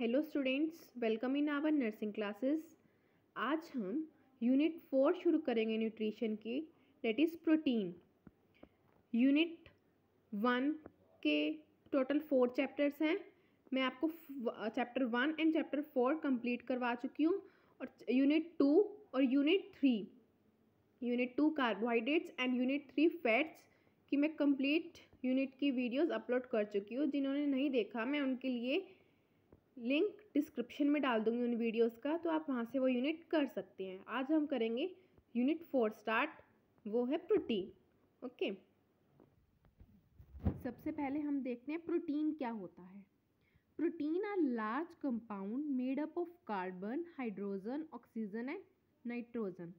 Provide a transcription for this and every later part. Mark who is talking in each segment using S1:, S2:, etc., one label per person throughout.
S1: Hello students welcome in our nursing classes आज हम unit four शुरू करेंगे न्यूट्रिशन की that is protein unit one के टोटल फोर चैप्टर्स हैं मैं आपको chapter one and chapter four complete करवा चुकी हूँ और यूनिट टू और unit three unit two carbohydrates and unit three fats की मैं कंप्लीट यूनिट की वीडियोस अपलोड कर चुकी हूँ जिन्होंने नहीं देखा मैं उनके लिए लिंक डिस्क्रिप्शन में डाल दूंगी उन वीडियोस का तो आप वहाँ से वो यूनिट कर सकते हैं आज हम करेंगे यूनिट फोर स्टार्ट वो है प्रोटीन ओके सबसे पहले हम देखते हैं प्रोटीन क्या होता है protein are large compound made up of carbon hydrogen oxygen and nitrogen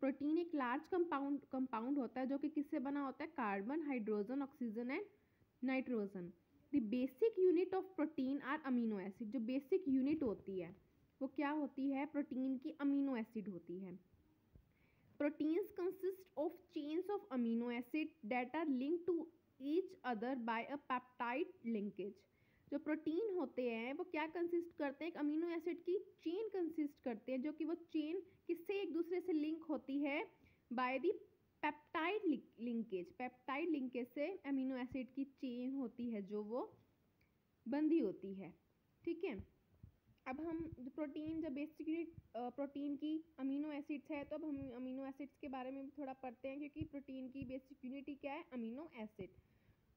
S1: protein एक लार्ज कंपाउंड कंपाउंड होता है जो कि किससे बना होता है carbon hydrogen oxygen and nitrogen the basic unit of protein are amino acid जो बेसिक यूनिट होती है वो क्या होती है प्रोटीन की अमीनो एसिड होती है proteins consist of chains of amino acid that are link to each other by a peptide linkage जो प्रोटीन होते हैं वो क्या कंसिस्ट करते हैं एक अमीनो एसिड की चेन कंसिस्ट करते हैं जो कि वो चेन किससे एक दूसरे से लिंक होती है by the peptide linkage peptide linkage से अमीनो एसिड की चेन होती है जो वो बंदी होती है ठीक है अब हम प्रोटीन जब बेसिक प्रोटीन की अमीनो एसिड्स है तो अब हम अमीनो एसिड्स के बारे में भी थोड़ा पढ़ते हैं क्योंकि प्रोटीन की बेसिक यूनिटी क्या है अमीनो एसिड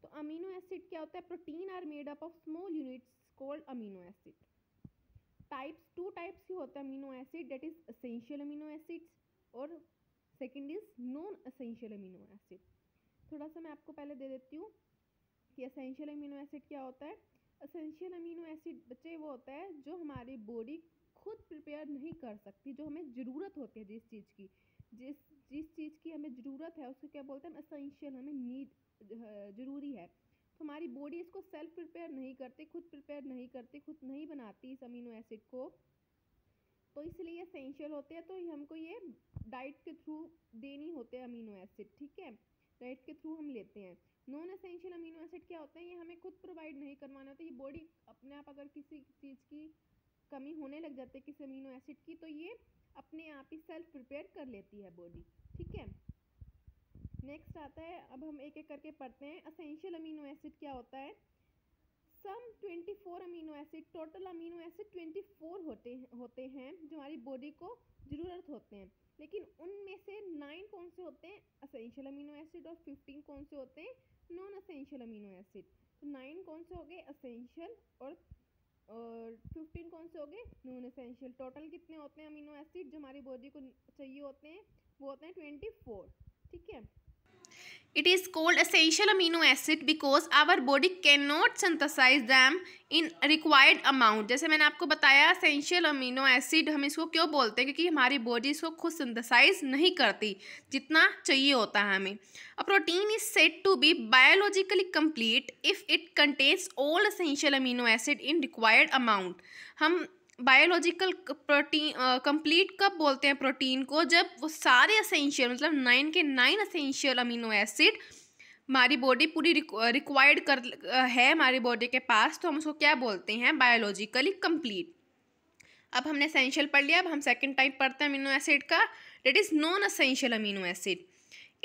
S1: तो अमीनो एसिड क्या होता है protein are made up of small units called amino acid types two types ही होते हैं amino acid that is essential amino acids और second is non essential amino acid थोड़ा सा मैं आपको पहले दे देती हूँ कि असेंशियल अमीनो एसिड क्या होता है असेंशियल अमीनो एसिड बच्चे वो होता है जो हमारी बॉडी खुद प्रिपेयर नहीं कर सकती जो हमें ज़रूरत होती है जिस चीज़ की जिस जिस चीज़ की हमें ज़रूरत है उसको क्या बोलते हैं असेंशियल हमें नीड ज़रूरी है तो हमारी बॉडी इसको सेल्फ प्रिपेयर नहीं करती खुद प्रिपेयर नहीं करती खुद नहीं बनाती इस अमीनो एसिड को तो इसलिए असेंशियल होते हैं तो हमको ये डाइट के थ्रू देनी होते हैं अमीनो एसिड ठीक है डाइट के थ्रू हम लेते हैं नॉन असेंशियल अमीनो एसिड क्या होते हैं ये हमें खुद प्रोवाइड नहीं करवाना होता ये बॉडी अपने आप अगर किसी चीज़ की कमी होने लग जाती है किसी अमीनो एसिड की तो ये अपने आप ही सेल्फ प्रिपेयर कर लेती है बॉडी ठीक है नेक्स्ट आता है अब हम एक एक करके पढ़ते हैं असेंशियल अमीनो एसिड क्या होता है some 24 amino acid total amino acid 24 होते होते हैं जो हमारी बॉडी को ज़रूरत होते हैं लेकिन उनमें से नाइन कौन से होते हैं असेंशियल अमीनो एसिड और फिफ्टीन कौन से होते हैं नॉन असेंशियल अमीनो एसिड तो नाइन कौन से हो गए असेंशियल और और फिफ्टीन कौन से हो गए नॉन असेंशियल टोटल कितने होते हैं अमीनो एसिड जो हमारी बॉडी को चाहिए होते हैं वो होते हैं ट्वेंटी फोर ठीक है it is called essential amino acid because our body can not synthesize them in required amount जैसे मैंने आपको बताया असेंशियल अमीनो एसिड हम इसको क्यों बोलते हैं क्योंकि हमारी बॉडी इसको खुद सिंथेसाइज नहीं करती जितना चाहिए होता है हमें a protein is set to be biologically complete if it contains all essential amino acid in required amount हम बायोलॉजिकल प्रोटीन कंप्लीट कब बोलते हैं प्रोटीन को जब वो सारे असेंशियल मतलब नाइन के नाइन असेंशियल अमीनो एसिड हमारी बॉडी पूरी रिक्वायर्ड कर है हमारी बॉडी के पास तो हम उसको क्या बोलते हैं बायोलॉजिकली कंप्लीट अब हमने असेंशियल पढ़ लिया अब हम सेकेंड टाइप पढ़ते हैं अमीनो एसिड का that is non essential amino acid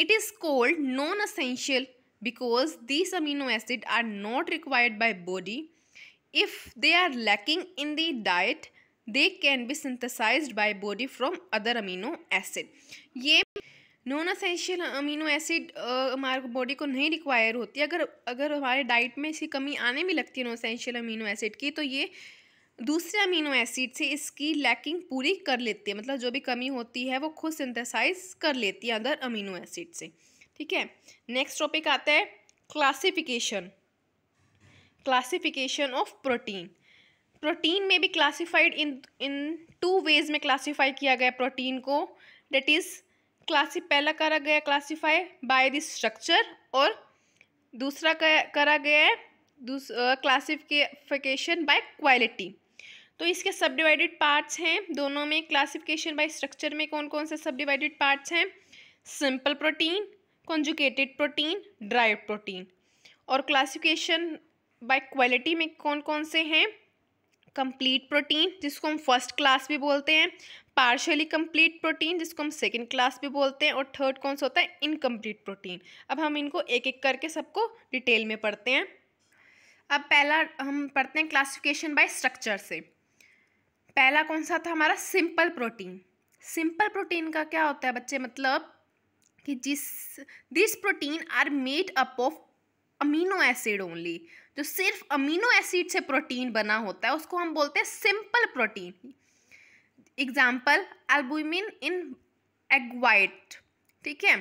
S1: it is called non essential because this amino acid are not required by body If they are lacking in the diet, they can be synthesized by body from other amino acid. ये non essential amino acid हमारे body को नहीं require होती अगर अगर हमारे diet में इसकी कमी आने भी लगती है नॉन असेंशियल अमीनो एसिड की तो ये दूसरे अमीनो एसिड से इसकी लैकिंग पूरी कर लेती है मतलब जो भी कमी होती है वो खुद सिंथेसाइज कर लेती है अदर अमीनो एसिड से ठीक है नेक्स्ट टॉपिक आता है classification classification of protein protein में भी classified in in two ways में क्लासिफाई किया गया प्रोटीन को डेट इज़ क्लासी पहला करा गया क्लासीफाई बाय द स्ट्रक्चर और दूसरा करा गया है क्लासिफिकेशन बाय क्वालिटी तो इसके सब डिवाइडेड पार्ट्स हैं दोनों में क्लासिफिकेशन बाय स्ट्रक्चर में कौन कौन से सब डिवाइडेड पार्ट्स हैं simple protein conjugated protein derived protein और क्लासिफिकेशन बाय क्वालिटी में कौन कौन से हैं कंप्लीट प्रोटीन जिसको हम फर्स्ट क्लास भी बोलते हैं पार्शली कंप्लीट प्रोटीन जिसको हम सेकेंड क्लास भी बोलते हैं और थर्ड कौन सा होता है इनकम्प्लीट प्रोटीन अब हम इनको एक एक करके सबको डिटेल में पढ़ते हैं अब पहला हम पढ़ते हैं क्लासिफिकेशन बाय स्ट्रक्चर से पहला कौन सा था हमारा सिंपल प्रोटीन सिंपल प्रोटीन का क्या होता है बच्चे मतलब कि जिस this protein are made up of amino acid only जो सिर्फ अमीनो एसिड से प्रोटीन बना होता है उसको हम बोलते हैं simple protein example albumin in egg white ठीक है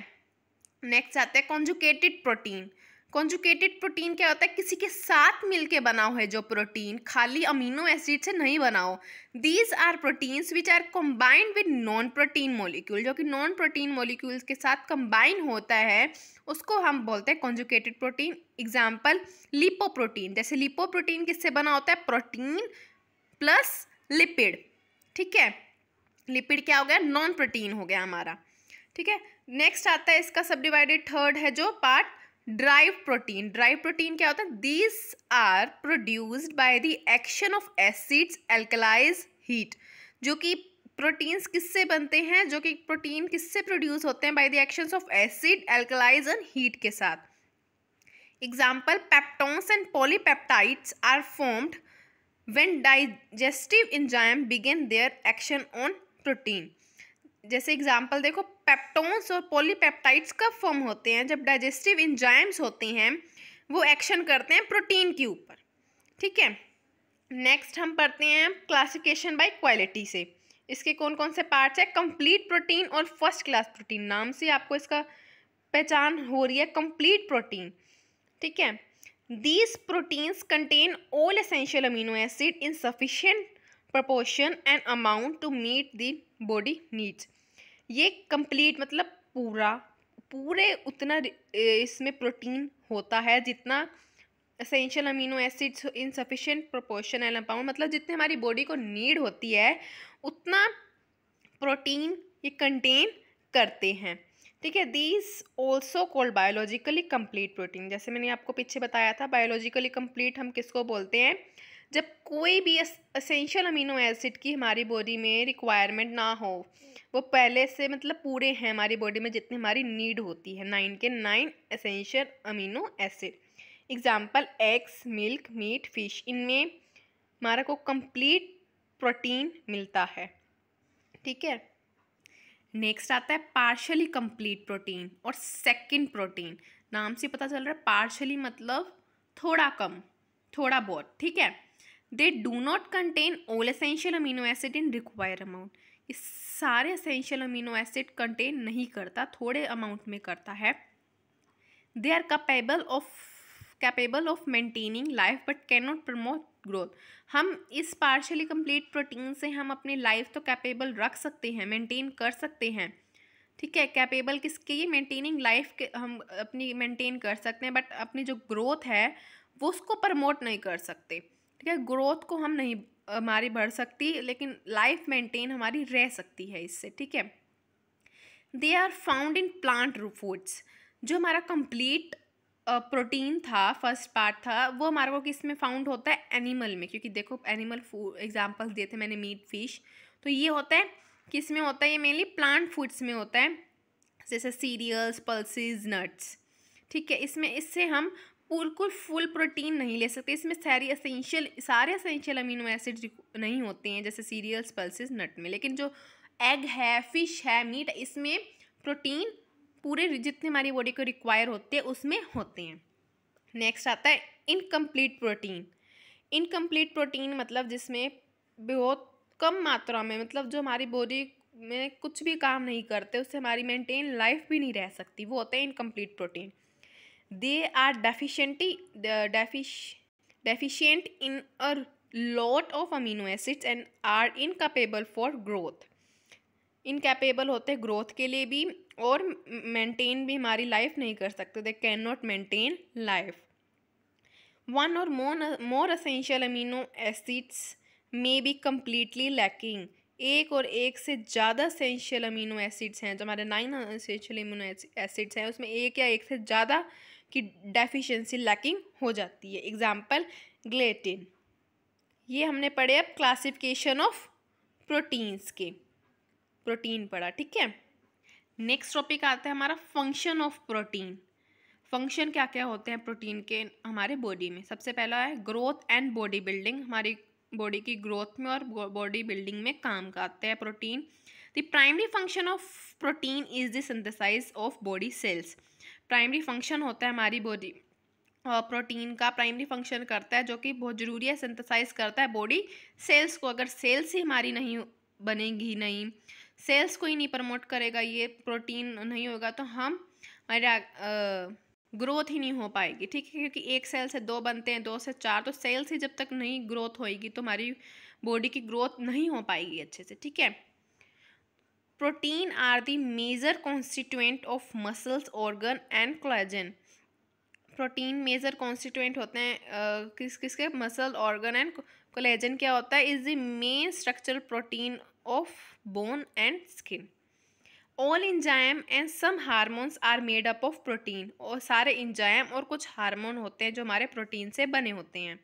S1: नेक्स्ट आते हैं कॉन्जुकेटेड प्रोटीन कॉन्जुकेटेड प्रोटीन क्या होता है किसी के साथ मिलके बनाओ है जो प्रोटीन खाली अमीनो एसिड से नहीं बनाओ these are proteins which are combined with non protein molecule जो कि नॉन प्रोटीन मोलिक्यूल्स के साथ कंबाइन होता है उसको हम बोलते हैं कॉन्जुकेटेड प्रोटीन एग्जाम्पल लिपोप्रोटीन जैसे लिपोप्रोटीन किससे बना होता है प्रोटीन प्लस लिपिड ठीक है लिपिड क्या हो गया नॉन प्रोटीन हो गया हमारा ठीक है नेक्स्ट आता है इसका सब डिवाइडेड थर्ड है जो part derived protein derived protein क्या होता है these are produced by the action of acids alkalis heat जो कि प्रोटीन्स किससे बनते हैं जो कि प्रोटीन किससे प्रोड्यूस होते हैं by the actions of acid alkalis and heat के साथ example peptones and polypeptides are formed when digestive enzyme begin their action on protein जैसे एग्जाम्पल देखो पेप्टोन्स और पॉलीपेप्टाइड्स कब फॉर्म होते हैं जब डाइजेस्टिव इंजाइम्स होते हैं वो एक्शन करते हैं प्रोटीन के ऊपर ठीक है नेक्स्ट हम पढ़ते हैं क्लासिफिकेशन बाय क्वालिटी से इसके कौन कौन से पार्ट्स हैं कंप्लीट प्रोटीन और फर्स्ट क्लास प्रोटीन नाम से आपको इसका पहचान हो रही है कंप्लीट प्रोटीन ठीक है these proteins contain all essential amino acid in sufficient proportion and amount to meet the body needs ये कंप्लीट मतलब पूरा पूरे उतना इसमें प्रोटीन होता है जितना essential amino acids in sufficient proportion and मतलब जितने हमारी बॉडी को नीड होती है उतना प्रोटीन ये कंटेन करते हैं ठीक है these also called biologically complete protein जैसे मैंने आपको पीछे बताया था बायोलॉजिकली कंप्लीट हम किसको बोलते हैं जब कोई भी असेंशियल अमीनो एसिड की हमारी बॉडी में रिक्वायरमेंट ना हो वो पहले से मतलब पूरे हैं हमारी बॉडी में जितनी हमारी नीड होती है नाइन के nine essential amino acid example eggs milk meat fish इनमें हमारा को कंप्लीट प्रोटीन मिलता है ठीक है नेक्स्ट आता है पार्शली कंप्लीट प्रोटीन और सेकंड प्रोटीन नाम से पता चल रहा है पार्शली मतलब थोड़ा कम थोड़ा बहुत ठीक है they do not contain all essential amino acid in require amount इस सारे असेंशियल अमीनो एसिड कंटेन नहीं करता थोड़े अमाउंट में करता है they are capable of capable of maintaining life but can not promote growth हम इस पार्शली कंप्लीट प्रोटीन से हम अपने लाइफ तो कैपेबल रख सकते हैं मेंटेन कर सकते हैं ठीक है कैपेबल किसके ये मेंटेनिंग लाइफ के हम अपनी मेंटेन कर सकते हैं बट अपनी जो ग्रोथ है वो उसको प्रमोट नहीं कर सकते ठीक है ग्रोथ को हम नहीं हमारी बढ़ सकती लेकिन लाइफ मेंटेन हमारी रह सकती है इससे ठीक है they are found in plant foods जो हमारा कंप्लीट प्रोटीन था फर्स्ट पार्ट था वो हमारे को किस में फाउंड होता है एनिमल में क्योंकि देखो एनिमल फूड एग्जाम्पल्स दिए थे मैंने मीट फिश तो ये होता है किस में होता है ये मेनली प्लांट फूड्स में होता है जैसे सीरियल्स पल्सिस नट्स ठीक है इसमें इससे हम बिल्कुल फुल प्रोटीन नहीं ले सकते इसमें सारी असेंशियल सारे असेंशियल अमीनो एसिड नहीं होते हैं जैसे सीरियल्स पल्सिस नट में लेकिन जो एग है फिश है मीट इसमें प्रोटीन पूरे जितने हमारी बॉडी को रिक्वायर होते हैं उसमें होते हैं नेक्स्ट आता है इनकम्प्लीट प्रोटीन इनकम्प्लीट प्रोटीन मतलब जिसमें बहुत कम मात्रा में मतलब जो हमारी बॉडी में कुछ भी काम नहीं करते उससे हमारी मेंटेन लाइफ भी नहीं रह सकती वो होता है incomplete protein they are deficient, uh, deficient in a lot of amino acids and are incapable for growth incapable होते हैं ग्रोथ के लिए भी और मेंटेन भी हमारी लाइफ नहीं कर सकते they can not maintain life one or more more essential amino acids may be completely lacking एक और एक से ज़्यादा असेंशियल अमीनो एसिड्स हैं जो हमारे नाइन असेंशियल अमीनो एसिड्स हैं उसमें एक या एक से ज़्यादा की डेफिशिएंसी लैकिंग हो जाती है एग्जाम्पल ग्लेटिन ये हमने पढ़े अब क्लासिफिकेशन ऑफ प्रोटीन्स के प्रोटीन पढ़ा ठीक है नेक्स्ट टॉपिक आता है हमारा फंक्शन ऑफ प्रोटीन फंक्शन क्या क्या होते हैं प्रोटीन के हमारे बॉडी में सबसे पहला है ग्रोथ एंड बॉडी बिल्डिंग हमारी बॉडी की ग्रोथ में और बॉडी बिल्डिंग में काम का आते हैं protein the primary function of protein is the synthesize of body cells primary function होता है हमारी बॉडी और प्रोटीन का प्राइमरी फंक्शन करता है जो कि बहुत ज़रूरी है सिंथेसाइज करता है बॉडी सेल्स को अगर सेल्स ही हमारी नहीं बनेगी नहीं सेल्स को ही नहीं प्रमोट करेगा ये प्रोटीन नहीं होगा तो हम हमारे ग्रोथ ही नहीं हो पाएगी ठीक है क्योंकि एक सेल से दो बनते हैं दो से चार तो सेल्स ही जब तक नहीं ग्रोथ होएगी तो हमारी बॉडी की ग्रोथ नहीं हो पाएगी अच्छे से ठीक है protein are the major constituent of muscles organ and collagen protein major constituent होते हैं किस किस के मसल ऑर्गन एंड कोलेजन क्या होता है is the main structure protein of bone and skin all enzyme and some hormones are made up of protein और सारे इंजाइम और कुछ हारमोन होते हैं जो हमारे प्रोटीन से बने होते हैं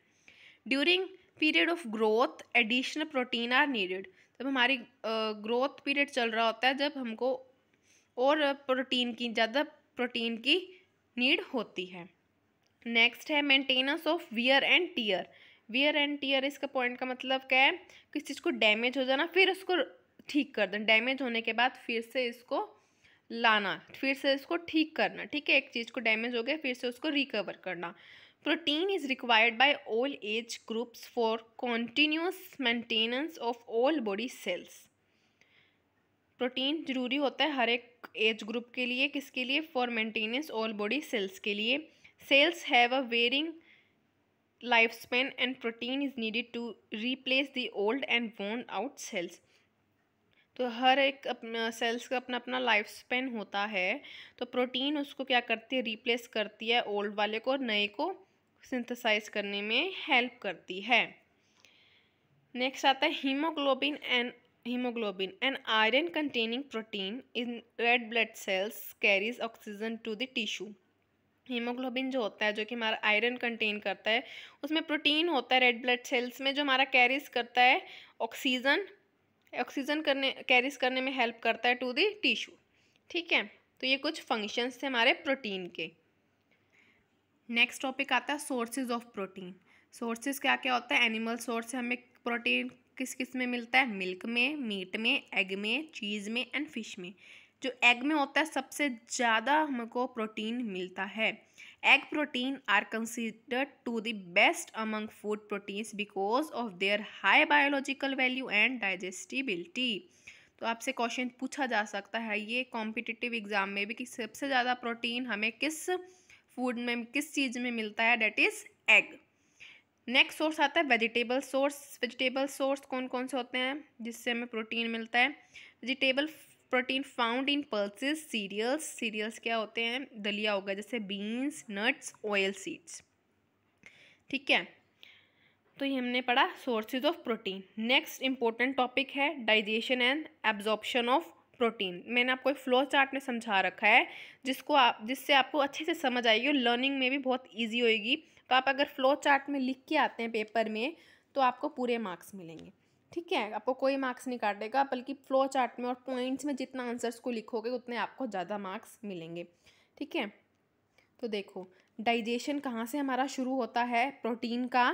S1: during period of growth additional protein are needed जब हमारी ग्रोथ पीरियड चल रहा होता है जब हमको और प्रोटीन की ज़्यादा प्रोटीन की नीड होती है नेक्स्ट है maintenance of wear and tear wear and tear इसका पॉइंट का मतलब क्या है किसी चीज़ को डैमेज हो जाना फिर उसको ठीक कर देना डैमेज होने के बाद फिर से इसको लाना फिर से इसको ठीक करना ठीक है एक चीज़ को डैमेज हो गया फिर से उसको रिकवर करना protein is required by all age groups for continuous maintenance of all body cells protein जरूरी होता है हर एक एज ग्रुप के लिए किसके लिए for maintenance all body cells के लिए cells have a varying life span and protein is needed to replace the old and worn out cells तो हर एक सेल्स का अपना अपना लाइफ स्पेन होता है तो प्रोटीन उसको क्या करती है रिप्लेस करती है ओल्ड वाले को और नए को सिंथेसाइज करने में हेल्प करती है नेक्स्ट आता है haemoglobin and haemoglobin and iron containing protein in red blood cells carries oxygen to the tissue haemoglobin जो होता है जो कि हमारा आयरन कंटेन करता है उसमें प्रोटीन होता है रेड ब्लड सेल्स में जो हमारा कैरीज करता है ऑक्सीजन ऑक्सीजन करने कैरीज करने में हेल्प करता है टू द टिश्यू ठीक है तो ये कुछ फंक्शंस थे हमारे प्रोटीन के नेक्स्ट टॉपिक आता है सोर्सेज ऑफ प्रोटीन सोर्सेज क्या क्या होता है एनिमल सोर्स से हमें प्रोटीन किस किस में मिलता है मिल्क में मीट में एग में चीज़ में एंड फिश में जो एग में होता है सबसे ज़्यादा हमको प्रोटीन मिलता है egg protein are considered to the best among food proteins because of their high biological value and digestibility तो आपसे क्वेश्चन पूछा जा सकता है ये कॉम्पिटिटिव एग्ज़ाम में भी कि सबसे ज़्यादा प्रोटीन हमें किस फूड में किस चीज़ में मिलता है that is egg next source आता है वेजिटेबल सोर्स वेजिटेबल सोर्स कौन कौन से होते हैं जिससे हमें प्रोटीन मिलता है vegetable protein found in pulses cereals cereals क्या होते हैं दलिया होगा जैसे बीन्स नट्स ऑयल सीड्स ठीक है तो ये हमने पढ़ा sources of protein next important topic है digestion and absorption of protein मैंने आपको एक फ्लो चार्ट में समझा रखा है जिसको आप जिससे आपको अच्छे से समझ आएगी और लर्निंग में भी बहुत ईजी होएगी तो आप अगर फ्लो चार्ट में लिख के आते हैं पेपर में तो आपको पूरे मार्क्स मिलेंगे ठीक है आपको कोई मार्क्स नहीं काटेगा बल्कि फ्लो चार्ट में और पॉइंट्स में जितना आंसर्स को लिखोगे उतने आपको ज़्यादा मार्क्स मिलेंगे ठीक है तो देखो डाइजेशन कहाँ से हमारा शुरू होता है प्रोटीन का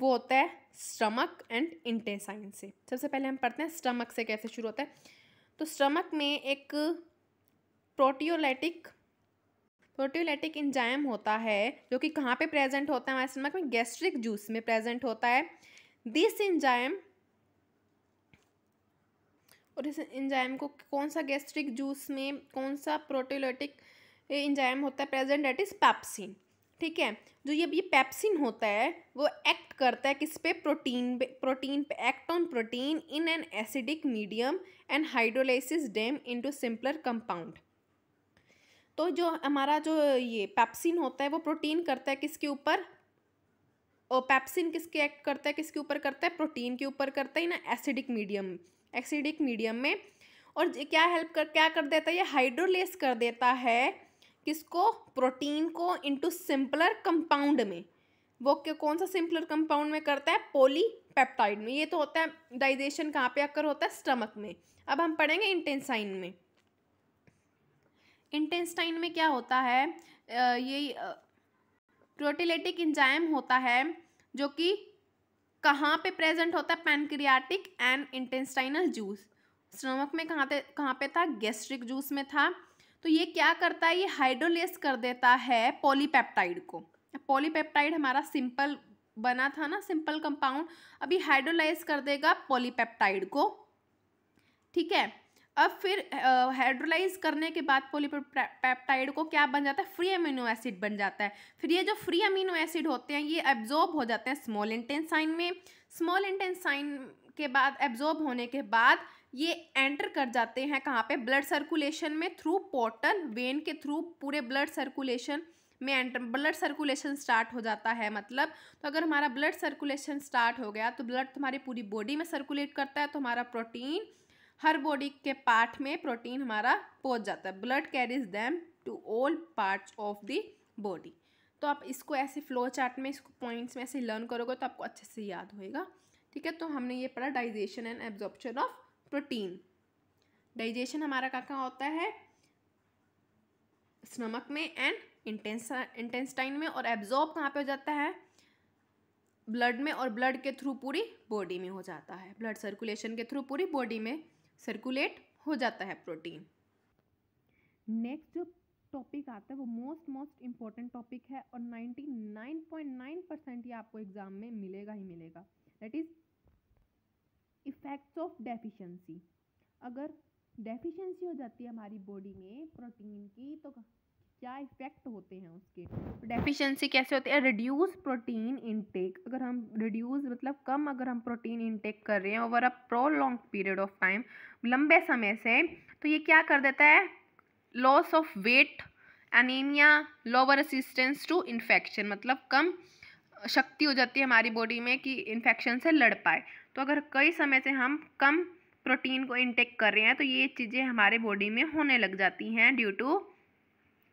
S1: वो होता है स्टमक एंड इंटेसाइन से सबसे पहले हम पढ़ते हैं स्टमक से कैसे शुरू होता है तो स्टमक में एक प्रोटियोलाइटिक प्रोटियोलाइटिक इंजाइम होता है जो कि कहाँ पे प्रेजेंट होता है हमारे स्टमक में गैस्ट्रिक जूस में प्रेजेंट होता है दिस इंजाइम और इस इंजाइम को कौन सा गैस्ट्रिक जूस में कौन सा प्रोटियोलाइटिक इंजाइम होता है प्रेजेंट डेट इज पैप्सिन ठीक है जो ये ये पैप्सिन होता है वो एक्ट करता है किस पे प्रोटीन प्रोटीन पे act on protein in an acidic medium and hydrolysis them into simpler compound तो जो हमारा जो ये पैप्सिन होता है वो प्रोटीन करता है किसके ऊपर और पैप्सिन किसके एक्ट करता है किसके ऊपर करता है प्रोटीन के ऊपर करता है ना एसिडिक मीडियम एसिडिक मीडियम में और क्या हेल्प कर क्या कर देता है ये हाइड्रोलेस कर देता है किसको प्रोटीन को इंटू सिंपलर कंपाउंड में वो क्या कौन सा सिंपलर कंपाउंड में करता है पॉलीपेप्टाइड में ये तो होता है डाइजेशन कहाँ पे आकर होता है स्टमक में अब हम पढ़ेंगे इंटेंसाइन में इंटेंस्टाइन में क्या होता है ये प्रोटीलेटिक इंजाइम होता है जो कि कहाँ पे प्रेजेंट होता है pancreatic and intestinal juice stomach में कहाँ कहाँ पे था गैस्ट्रिक जूस में था तो ये क्या करता है ये हाइड्रोलेस कर देता है पॉलीपेप्टाइड को पॉलीपेप्टाइड हमारा सिंपल बना था ना सिंपल कंपाउंड अभी हाइड्रोलाइज कर देगा पॉलीपेप्टाइड को ठीक है अब फिर हाइड्रोलाइज करने के बाद पॉलीपेप्टाइड को क्या बन जाता है फ्री अमीनो एसिड बन जाता है फिर ये जो फ्री अमीनो एसिड होते हैं ये एब्जॉर्ब हो जाते हैं स्मॉल इंटेंसाइन में स्मॉल इंटेंसाइन के बाद एब्जॉर्ब होने के बाद ये एंटर कर जाते हैं कहाँ पे ब्लड सर्कुलेशन में थ्रू पोर्टल वेन के थ्रू पूरे ब्लड सर्कुलेशन में एंटर ब्लड सर्कुलेशन स्टार्ट हो जाता है मतलब तो अगर हमारा ब्लड सर्कुलेशन स्टार्ट हो गया तो ब्लड तुम्हारी पूरी बॉडी में सर्कुलेट करता है तो हमारा प्रोटीन हर बॉडी के पार्ट में प्रोटीन हमारा पहुँच जाता है blood carries them to all parts of the body तो आप इसको ऐसे फ्लो चार्ट में इसको पॉइंट्स में ऐसे लर्न करोगे तो आपको अच्छे से याद होएगा ठीक है तो हमने ये पढ़ा digestion and absorption of protein digestion हमारा कहाँ कहाँ होता है स्टमक में एंड इंटेंसटाइन में और एब्जॉर्ब कहाँ पे हो जाता है ब्लड में और ब्लड के थ्रू पूरी बॉडी में हो जाता है ब्लड सर्कुलेशन के थ्रू पूरी बॉडी में सर्कुलेट हो जाता है प्रोटीन नेक्स्ट जो टॉपिक आता है वो मोस्ट मोस्ट इम्पॉर्टेंट टॉपिक है और ninety nine point nine percent ये आपको एग्ज़ाम में मिलेगा ही मिलेगा that is effects of deficiency अगर डेफिशिएंसी हो जाती है हमारी बॉडी में प्रोटीन की तो क्या इफ़ेक्ट होते हैं उसके डेफिशिएंसी तो कैसे होती है रिड्यूस प्रोटीन इनटेक अगर हम रिड्यूस मतलब कम अगर हम प्रोटीन इनटेक कर रहे हैं over a prolong period of time लंबे समय से तो ये क्या कर देता है loss of weight anaemia lower resistance to infection मतलब कम शक्ति हो जाती है हमारी बॉडी में कि इन्फेक्शन से लड़ पाए तो अगर कई समय से हम कम प्रोटीन को इनटेक कर रहे हैं तो ये चीज़ें हमारे बॉडी में होने लग जाती हैं due to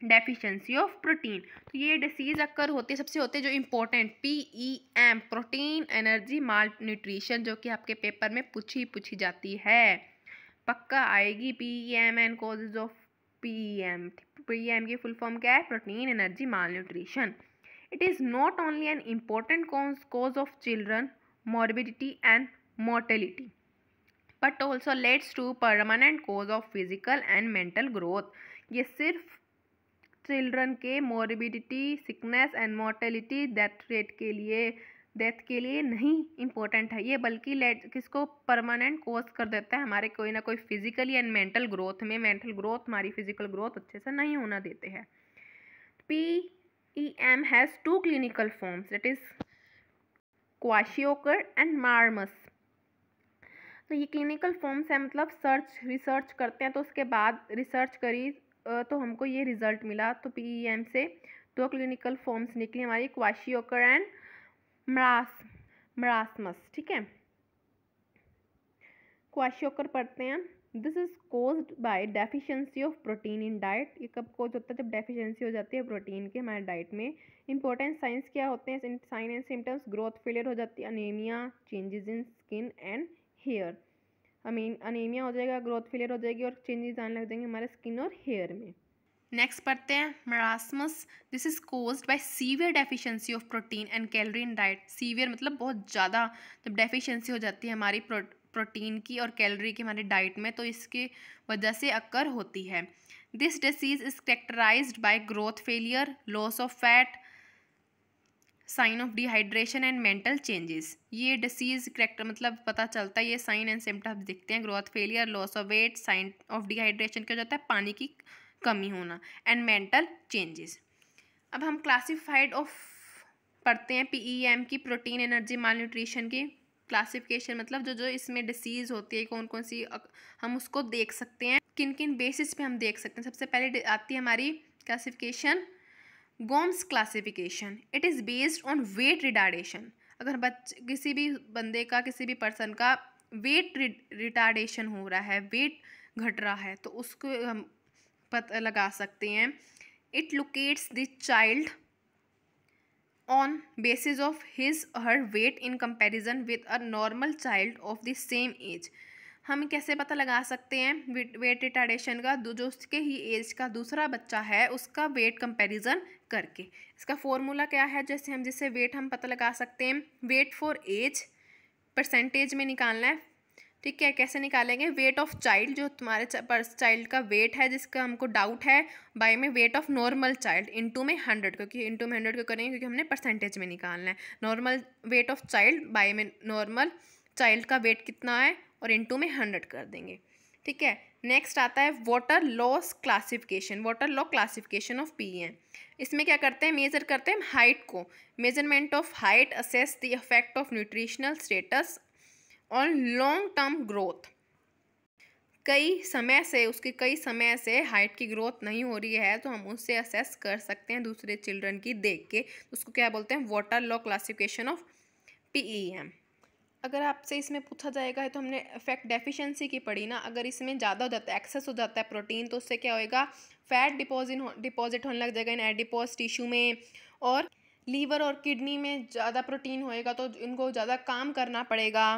S1: deficiency of protein तो ये डिसीज़ अक्कर होती है सबसे होते हैं जो important P E M protein energy malnutrition जो कि आपके पेपर में पूछी पूछी जाती है पक्का आएगी P E M and causes of P E M P E M की फुल फॉर्म क्या है protein energy malnutrition it is not only an important cause of children morbidity and mortality but also leads to permanent cause of physical and mental growth ये सिर्फ children के morbidity sickness and mortality death rate के लिए death के लिए नहीं important है ये बल्कि लेट किसको परमानेंट कोर्स कर देता है हमारे कोई ना कोई फिजिकली एंड मेंटल ग्रोथ में मेंटल ग्रोथ हमारी फिजिकल ग्रोथ अच्छे से नहीं होना देते हैं P E M has two clinical forms that is kwashiorkor and marasmus तो ये क्लिनिकल फॉर्म्स हैं मतलब सर्च रिसर्च करते हैं तो उसके बाद रिसर्च करी तो हमको ये रिज़ल्ट मिला तो पीईएम से दो क्लिनिकल फॉर्म्स निकली हमारी क्वाशियोकर एंड मरास मरासमस ठीक है क्वाशियोकर पढ़ते हैं this is caused by deficiency of protein in diet ये कब कोज होता है जब डेफिशिएंसी हो जाती है प्रोटीन के हमारे डाइट में इंपॉर्टेंट साइंस क्या होते हैं sign and symptoms growth failure हो जाती है anaemia changes in skin and hair अमीन अनेमिया हो जाएगा ग्रोथ फेलियर हो जाएगी और चेंजेस आने लग जाएंगे हमारे स्किन और हेयर में नेक्स्ट पढ़ते हैं marasmus this is caused by severe deficiency of protein and calorie in diet severe मतलब बहुत ज़्यादा जब डेफिशिएंसी हो जाती है हमारी प्रोटीन की और कैलोरी की हमारी डाइट में तो इसकी वजह से अक्कर होती है this disease is characterise by growth failure loss of fat sign of dehydration and mental changes ये डिसीज़ करेक्टर मतलब पता चलता है ये साइन एंड सिम्टम्स दिखते हैं growth failure loss of weight sign of dehydration क्या हो जाता है पानी की कमी होना एंड मेंटल चेंजेस अब हम क्लासीफाइड ऑफ पढ़ते हैं ई एम e की प्रोटीन एनर्जी माल न्यूट्रीशन की क्लासिफिकेशन मतलब जो जो इसमें डिसीज़ होती है कौन कौन सी हम उसको देख सकते हैं किन किन बेसिस पे हम देख सकते हैं सबसे पहले आती है हमारी classification Gomez classification it is based on weight retardation अगर बच किसी भी बंदे का किसी भी पर्सन का वेट रिटार्डेशन हो रहा है वेट घट रहा है तो उसको हम पता लगा सकते हैं it locates the child on basis of his her weight in comparison with a normal child of the same age हम कैसे पता लगा सकते हैं वेट रिटार्डेशन का जो उसके ही एज का दूसरा बच्चा है उसका वेट कंपैरिजन करके इसका फॉर्मूला क्या है जैसे हम जिससे वेट हम पता लगा सकते हैं वेट फॉर एज परसेंटेज में निकालना है ठीक है कैसे निकालेंगे वेट ऑफ चाइल्ड जो तुम्हारे पर्स चाइल्ड का वेट है जिसका हमको डाउट है बाय में weight of normal child into में हंड्रेड क्योंकि इंटू में हंड्रेड को करेंगे क्योंकि हमने परसेंटेज में निकालना है normal weight of child by में नॉर्मल चाइल्ड का वेट कितना है और इंटू में हंड्रेड कर देंगे ठीक है नेक्स्ट आता है Waterlow's classification Waterlow classification of P M इसमें क्या करते हैं मेजर करते हैं हाइट को measurement of height assess the effect of nutritional status और लॉन्ग टर्म ग्रोथ कई समय से उसकी कई समय से हाइट की ग्रोथ नहीं हो रही है तो हम उससे असेस कर सकते हैं दूसरे चिल्ड्रन की देख के उसको क्या बोलते हैं Waterlow classification of P E M अगर आपसे इसमें पूछा जाएगा है तो हमने फैट डेफिशिएंसी की पढ़ी ना अगर इसमें ज़्यादा हो जाता है एक्सेस हो जाता है प्रोटीन तो उससे क्या होएगा फैट डिपोजिट हो, डिपॉजिट होने लग जाएगा इन एडिपोज टिश्यू में और लीवर और किडनी में ज़्यादा प्रोटीन होएगा तो इनको ज़्यादा काम करना पड़ेगा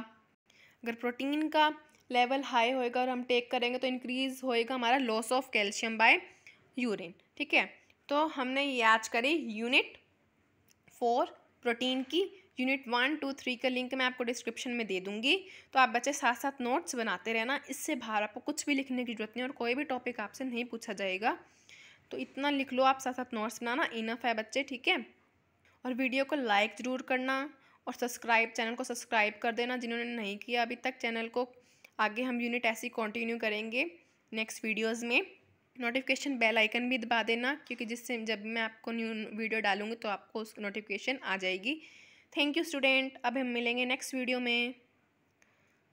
S1: अगर प्रोटीन का लेवल हाई होएगा और हम टेक करेंगे तो इंक्रीज़ होएगा हमारा loss of calcium by urine ठीक है तो हमने ये आज करी यूनिट फोर प्रोटीन की यूनिट वन टू थ्री का लिंक मैं आपको डिस्क्रिप्शन में दे दूंगी तो आप बच्चे साथ साथ नोट्स बनाते रहना इससे बाहर आपको कुछ भी लिखने की जरूरत नहीं और कोई भी टॉपिक आपसे नहीं पूछा जाएगा तो इतना लिख लो आप साथ साथ नोट्स बनाना इनफ है बच्चे ठीक है और वीडियो को लाइक ज़रूर करना और सब्सक्राइब चैनल को सब्सक्राइब कर देना जिन्होंने नहीं किया अभी तक चैनल को आगे हम यूनिट ऐसी कंटिन्यू करेंगे नेक्स्ट वीडियोज़ में नोटिफिकेशन बेल आइकन भी दबा देना क्योंकि जिससे जब मैं आपको न्यू वीडियो डालूँगी तो आपको उस नोटिफिकेशन आ जाएगी थैंक यू स्टूडेंट अब हम मिलेंगे नेक्स्ट वीडियो में